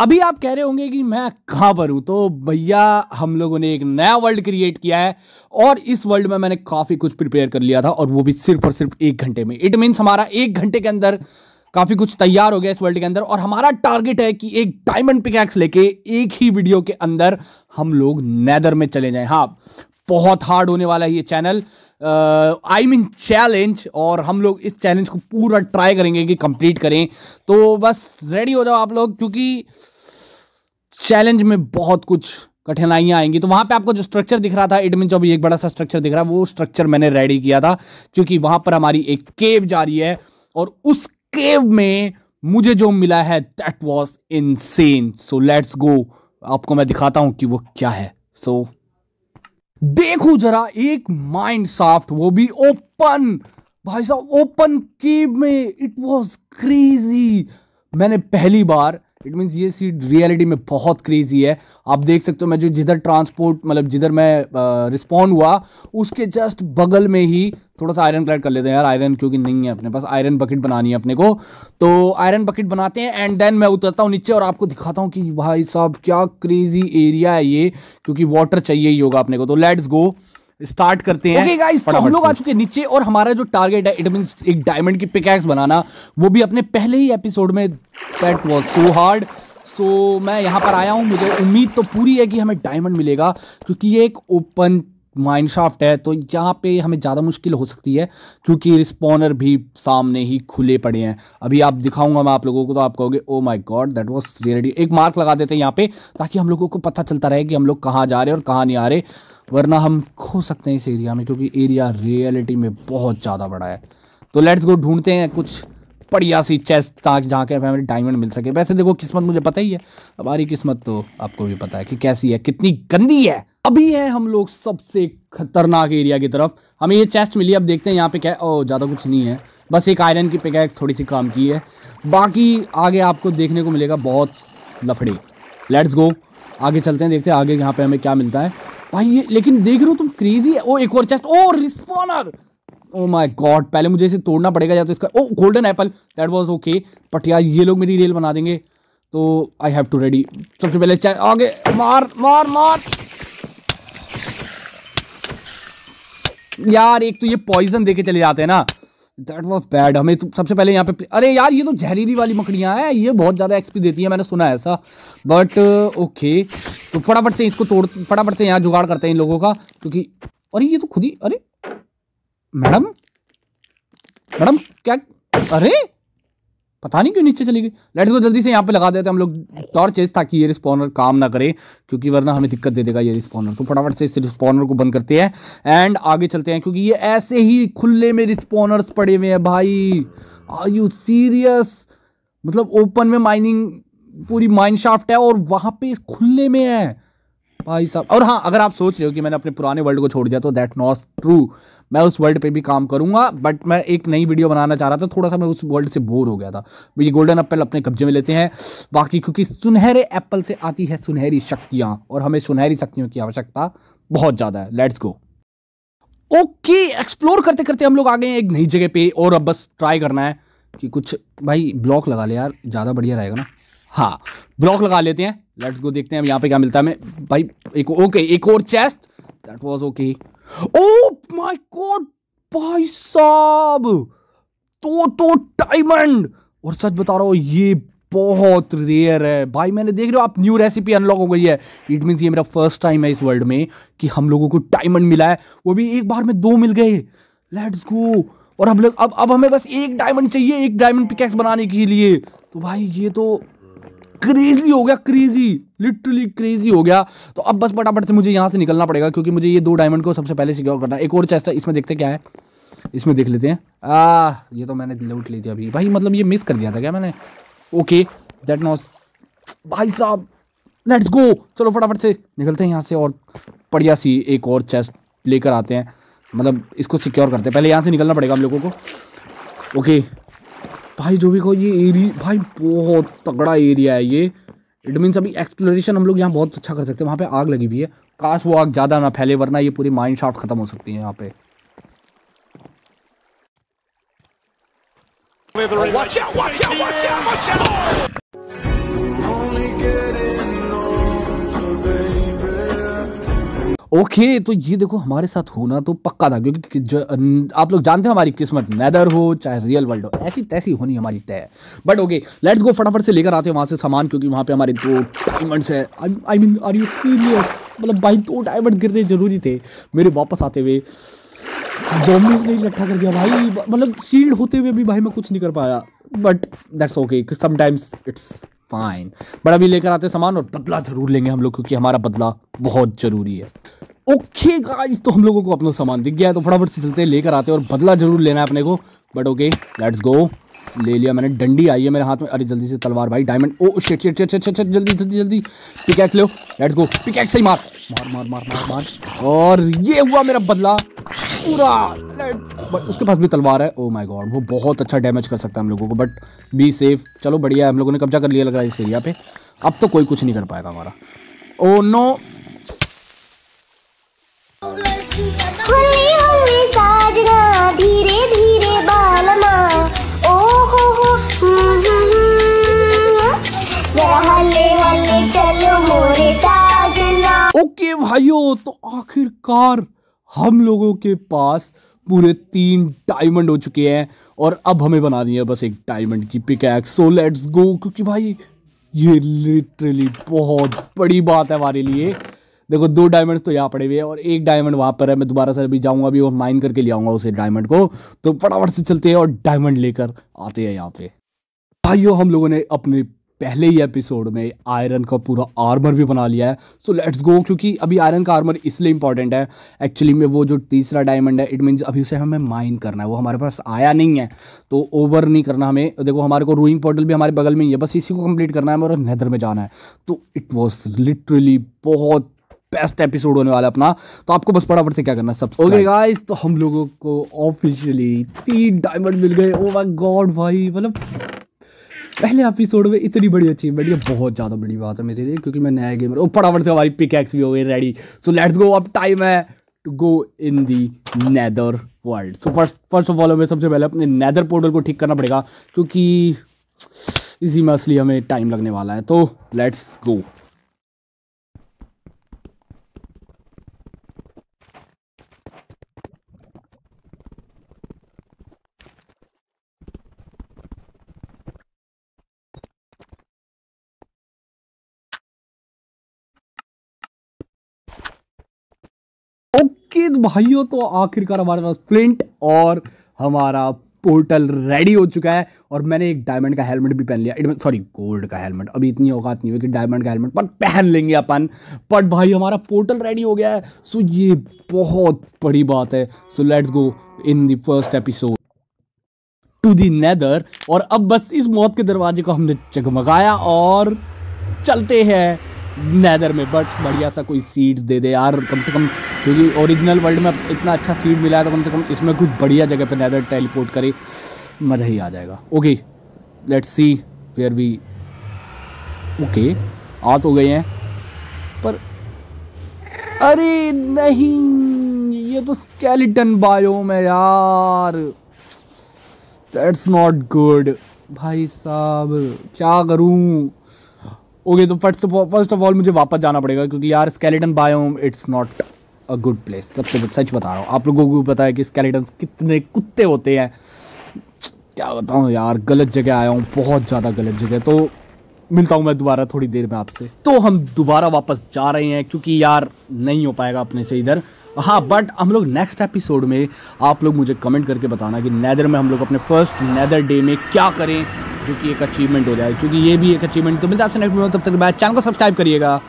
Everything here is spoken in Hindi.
अभी आप कह रहे होंगे कि मैं कहां पर हूं तो भैया हम लोगों ने एक नया वर्ल्ड क्रिएट किया है और इस वर्ल्ड में मैंने काफ़ी कुछ प्रिपेयर कर लिया था और वो भी सिर्फ और सिर्फ एक घंटे में इट मीन्स हमारा एक घंटे के अंदर काफ़ी कुछ तैयार हो गया इस वर्ल्ड के अंदर और हमारा टारगेट है कि एक डायमंड पिकैक्स लेके एक ही वीडियो के अंदर हम लोग नैदर में चले जाए हाँ बहुत हार्ड होने वाला है ये चैनल आई मीन चैलेंज और हम लोग इस चैलेंज को पूरा ट्राई करेंगे कि कंप्लीट करें तो बस रेडी हो जाओ आप लोग क्योंकि चैलेंज में बहुत कुछ कठिनाइयाँ आएंगी तो वहाँ पे आपको जो स्ट्रक्चर दिख रहा था एडमिन चौबी एक बड़ा सा स्ट्रक्चर दिख रहा है वो स्ट्रक्चर मैंने रेडी किया था क्योंकि वहाँ पर हमारी एक केव जा रही है और उस केव में मुझे जो मिला है that was in so let's go आपको मैं दिखाता हूँ कि वो क्या है सो so, देखो जरा एक माइंड साफ्ट वो भी ओपन भाई साहब ओपन की में इट वॉज क्रेजी मैंने पहली बार इट मीन्स ये सीट रियलिटी में बहुत क्रेजी है आप देख सकते हो मैं जो जिधर ट्रांसपोर्ट मतलब जिधर मैं रिस्पॉन्ड हुआ उसके जस्ट बगल में ही थोड़ा सा आयरन क्लैड कर लेते हैं यार आयरन क्योंकि नहीं है अपने पास आयरन बकेट बनानी है अपने को तो आयरन बकेट बनाते हैं एंड देन मैं उतरता हूँ नीचे और आपको दिखाता हूँ कि भाई साहब क्या क्रेजी एरिया है ये क्योंकि वाटर चाहिए ही होगा अपने को तो लेट्स गो स्टार्ट करते हैं okay guys, तो हम लोग आ चुके हैं नीचे और हमारा जो टारगेट है इट मीन एक डायमंड की पिकैक्स बनाना वो भी अपने पहले ही एपिसोड में that was so hard so so, मैं यहाँ पर आया हूँ मुझे उम्मीद तो पूरी है कि हमें डायमंड मिलेगा क्योंकि ये एक ओपन माइनशाफ्ट है तो यहाँ पे हमें ज़्यादा मुश्किल हो सकती है क्योंकि रिस्पॉनर भी सामने ही खुले पड़े हैं अभी आप दिखाऊंगा मैं आप लोगों को तो आप कहोगे oh my god that was reality एक मार्क लगा देते हैं यहाँ पे ताकि हम लोगों को पता चलता रहे कि हम लोग कहाँ जा रहे हैं और कहाँ नहीं आ रहे वरना हम खो सकते हैं इस एरिया में क्योंकि एरिया रियलिटी में बहुत ज़्यादा बड़ा है तो लेट्स गो ढूंढते हैं कुछ बढ़िया सी चेस्ट ताक जहाँ के हमें डायमंड मिल सके वैसे देखो किस्मत मुझे पता ही है हमारी किस्मत तो आपको भी पता है कि कैसी है कितनी गंदी है अभी है हम लोग सबसे खतरनाक एरिया की तरफ हमें ये चेस्ट मिली अब देखते हैं यहाँ पे क्या ओ ज़्यादा कुछ नहीं है बस एक आयरन की पिकैक्स थोड़ी सी काम की है बाकी आगे आपको देखने को मिलेगा बहुत लफड़ी लेट्स गो आगे चलते हैं देखते हैं आगे यहाँ पे हमें क्या मिलता है भाई ये लेकिन देख रहे हो तुम क्रेजी है ओ एक और chest oh respawner oh my god पहले मुझे इसे तोड़ना पड़ेगा या तो इसका oh golden apple that was okay but यार ये लोग मेरी रेल बना देंगे तो आई हैव टू रेडी सबसे पहले आगे मार मार मार यार एक तो ये पॉइजन देके चले जाते हैं ना दैट वॉज बैड हमें तो सबसे पहले यहाँ पे अरे यार ये तो जहरीली वाली मकड़ियाँ हैं ये बहुत ज़्यादा एक्सपी देती है मैंने सुना है ऐसा बट ओके uh, तो फटाफट से इसको तोड़ फटाफट से यहाँ जुगाड़ करते हैं इन लोगों का क्योंकि अरे ये तो खुद ही अरे मैडम मैडम क्या अरे पता नहीं क्यों नीचे चली गई लेट्स को जल्दी से यहाँ पे लगा देते हम लोग टॉर्चेस ताकि ये रिस्पॉनर काम ना करे क्योंकि वरना हमें दिक्कत दे देगा ये रिस्पॉनर तो फटाफट से इस रिस्पॉनर को बंद करते हैं एंड आगे चलते हैं क्योंकि ये ऐसे ही खुले में रिस्पॉनर्स पड़े हुए हैं भाई आर यू सीरियस मतलब ओपन में माइनिंग पूरी माइन शाफ्ट है और वहाँ पे खुले में है भाई साहब और हाँ अगर आप सोच रहे हो कि मैंने अपने पुराने वर्ल्ड को छोड़ दिया तो दैट नॉट ट्रू मैं उस वर्ल्ड पे भी काम करूंगा बट मैं एक नई वीडियो बनाना चाह रहा था थोड़ा सा मैं उस वर्ल्ड से बोर हो गया था ये गोल्डन एप्पल अपने कब्जे में लेते हैं बाकी क्योंकि सुनहरे एप्पल से आती है सुनहरी शक्तियां और हमें सुनहरी शक्तियों की आवश्यकता बहुत ज़्यादा है लेट्स गो ओके एक्सप्लोर करते करते हम लोग आ गए एक नई जगह पे और अब बस ट्राई करना है कि कुछ भाई ब्लॉक लगा ले यार ज़्यादा बढ़िया रहेगा ना हाँ ब्लॉक लगा लेते हैं लेट्स गो देखते हैं हम यहाँ पे क्या मिलता है हमें भाई एक ओके okay, एक और chest that was okay oh my god भाई साहब तो तो डायमंड और सच बता रहा हूँ ये बहुत रेयर है भाई मैंने देख रहे हो आप न्यू रेसिपी अनलॉक हो गई है इट मीन्स ये मेरा फर्स्ट टाइम है इस वर्ल्ड में कि हम लोगों को डायमंड मिला है वो भी एक बार में दो मिल गए लेट्स गो और हम लोग अब अब हमें बस एक डायमंड चाहिए एक डायमंड पिकैक्स बनाने के लिए तो भाई ये तो क्रेजी हो गया क्रेजी लिटरली क्रेजी हो गया तो अब बस फटाफट से मुझे यहाँ से निकलना पड़ेगा क्योंकि मुझे ये दो डायमंड को सबसे पहले सिक्योर करना एक और चेस्ट है इसमें देखते क्या है इसमें देख लेते हैं आ ये तो मैंने लूट ली थी अभी भाई मतलब ये मिस कर दिया था क्या मैंने ओके दैट नॉस भाई साहब लेट्स गो चलो फटाफट से निकलते हैं यहाँ से और बढ़िया सी एक और चेस्ट लेकर आते हैं मतलब इसको सिक्योर करते हैं पहले यहाँ से निकलना पड़ेगा हम लोगों को ओके भाई जो भी कहो ये एरिया भाई बहुत तगड़ा एरिया है ये इट मीन्स अभी एक्सप्लोरेशन हम लोग यहाँ बहुत अच्छा कर सकते हैं वहाँ पे आग लगी हुई है काश वो आग ज़्यादा ना फैले वरना ये पूरी माइंड शाफ्ट खत्म हो सकती है यहाँ पे Watch out, watch out, watch out, watch out! Okay तो ये देखो हमारे साथ होना तो पक्का था क्योंकि आप लोग जानते हो हमारी किस्मत नैदर हो चाहे रियल वर्ल्ड हो ऐसी तैसी होनी हमारी तय है बट ओके लेट्स गो फटाफट से लेकर आते हैं वहाँ से सामान क्योंकि वहाँ पे हमारे दो डायमंड्स है I mean are you serious मतलब भाई दो डायमंड गिरने जरूरी थे मेरे वापस आते हुए जॉम्बीज ने इकट्ठा कर दिया भाई मतलब सील्ड होते हुए भी भाई मैं कुछ नहीं कर पाया but that's okay sometimes it's fine but अभी लेकर आते सामान और बदला जरूर लेंगे हम लोग क्योंकि हमारा बदला बहुत ज़रूरी है ओके गाइस तो हम लोगों को अपना सामान दिख गया है तो फटाफट से चलते हैं लेकर आते हैं और बदला जरूर लेना है अपने को बट ओके लेट्स गो ले लिया मैंने डंडी आई है मेरे हाथ में अरे जल्दी से तलवार भाई डायमंड ओ शेट शेट शेट शेट शेट जल्दी जल्दी जल्दी पिकैक्स लो लेट्स गो पिकैक्स ही मार मार मार मार मार मार और ये हुआ मेरा बदला पूरा उसके पास भी तलवार है ओ माय गॉड वो बहुत अच्छा डैमेज कर सकता है हम लोगों को बट बी सेफ चलो बढ़िया हम लोगों ने कब्जा कर लिया लग रहा है इस एरिया पे अब तो कोई कुछ नहीं कर पाएगा हमारा ओ oh नो धीरे ओके oh हम्म, हम्म। भाइयों तो आखिरकार हम लोगों के पास पूरे तीन डायमंड हो चुके हैं और अब हमें बनानी है बस एक डायमंड की पिकैक्स सो लेट्स गो क्योंकि भाई ये लिटरली बहुत बड़ी बात है हमारे लिए देखो दो डायमंड तो यहाँ पड़े हुए हैं और एक डायमंड वहाँ पर है मैं दोबारा से अभी जाऊँगा अभी वो माइन करके ले आऊँगा उसे डायमंड को तो फटाफट से चलते हैं और डायमंड लेकर आते हैं यहाँ पे भाइयों हम लोगों ने अपने पहले ही एपिसोड में आयरन का पूरा आर्मर भी बना लिया है सो लेट्स गो क्योंकि अभी आयरन का आर्मर इसलिए इंपॉर्टेंट है एक्चुअली में वो जो तीसरा डायमंड है इट मीन्स अभी उसे हमें माइन करना है वो हमारे पास आया नहीं है तो ओवर नहीं करना हमें देखो हमारे को रूइंग पोर्टल भी हमारे बगल में ही है बस इसी को कंप्लीट करना है और नैदर में जाना है तो इट वॉज लिटरली बहुत बेस्ट एपिसोड होने वाला अपना तो आपको बस फटाफट से क्या करना है सबसे ओके गाइस तो हम लोगों को ऑफिशियली तीन डायमंड मिल गए ओ माय गॉड भाई मतलब पहले एपिसोड में इतनी बड़ी अचीवमेंट ये बहुत ज़्यादा बड़ी बात है मेरे लिए क्योंकि मैं नया गेमर ओ फटाफट से हमारी पिकैक्स भी हो गई रेडी सो लेट्स गो अब टाइम है to go in the nether world so first first of all हमें सबसे पहले अपने नैदर पोर्टल को ठीक करना पड़ेगा क्योंकि इसी में असली हमें टाइम लगने वाला है तो लेट्स गो ओके तो भाइयों तो आखिरकार हमारे पास फ्लिंट और हमारा पोर्टल रेडी हो चुका है और मैंने एक डायमंड का हेलमेट भी पहन लिया सॉरी गोल्ड का हेलमेट अभी इतनी औकात नहीं हुई कि डायमंड का हेलमेट पर पहन लेंगे अपन बट भाई हमारा पोर्टल रेडी हो गया है सो ये बहुत बड़ी बात है so let's go in the first episode to the nether और अब बस इस मौत के दरवाजे को हमने चगमगाया और चलते हैं नैदर में बट बढ़िया सा कोई सीड्स दे दे यार कम से कम क्योंकि ओरिजिनल वर्ल्ड में इतना अच्छा सीड मिला है तो कम से कम इसमें कुछ बढ़िया जगह पर नैदर टेलीपोर्ट करे मज़ा ही आ जाएगा okay let's see where we okay आ तो गए हैं पर अरे नहीं ये तो स्केलेटन बायोम है यार दैट्स नॉट गुड भाई साहब क्या करूं ओके तो फर्स्ट फर्स्ट ऑफ ऑल मुझे वापस जाना पड़ेगा क्योंकि यार skeleton biome it's not a good place सबसे सच बता रहा हूँ आप लोगों को पता है कि स्केलेटन कितने कुत्ते होते हैं क्या बताऊँ यार गलत जगह आया हूँ बहुत ज़्यादा गलत जगह तो मिलता हूँ मैं दोबारा थोड़ी देर में आपसे तो हम दोबारा वापस जा रहे हैं क्योंकि यार नहीं हो पाएगा अपने से इधर हाँ बट हम लोग नेक्स्ट एपिसोड में आप लोग मुझे कमेंट करके बताना कि नैदर में हम लोग अपने फर्स्ट नैदर डे में क्या करें जो कि एक अचीवमेंट हो जाए क्योंकि ये भी एक अचीवमेंट तो मिलता है आपसे नेक्स्ट वीडियो में तब तक बाय चैनल को सब्सक्राइब करिएगा